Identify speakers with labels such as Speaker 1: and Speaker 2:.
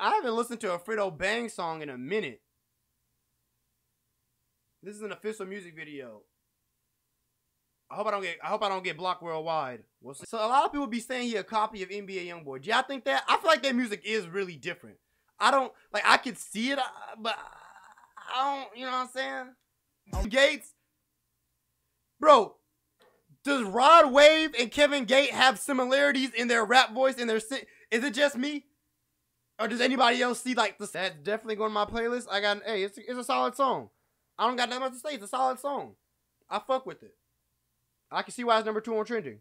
Speaker 1: I haven't listened to a Frito Bang song in a minute. This is an official music video. I hope I don't get I hope I don't get blocked worldwide. We'll so a lot of people be saying he a copy of NBA YoungBoy. Do y'all think that? I feel like that music is really different. I don't like I could see it, uh, but I don't. You know what I'm saying? Gates, bro. Does Rod Wave and Kevin Gate have similarities in their rap voice In their? Is it just me? Or does anybody else see like this? That's definitely going on my playlist. I got, hey, it's, it's a solid song. I don't got that much to say. It's a solid song. I fuck with it. I can see why it's number two on trending.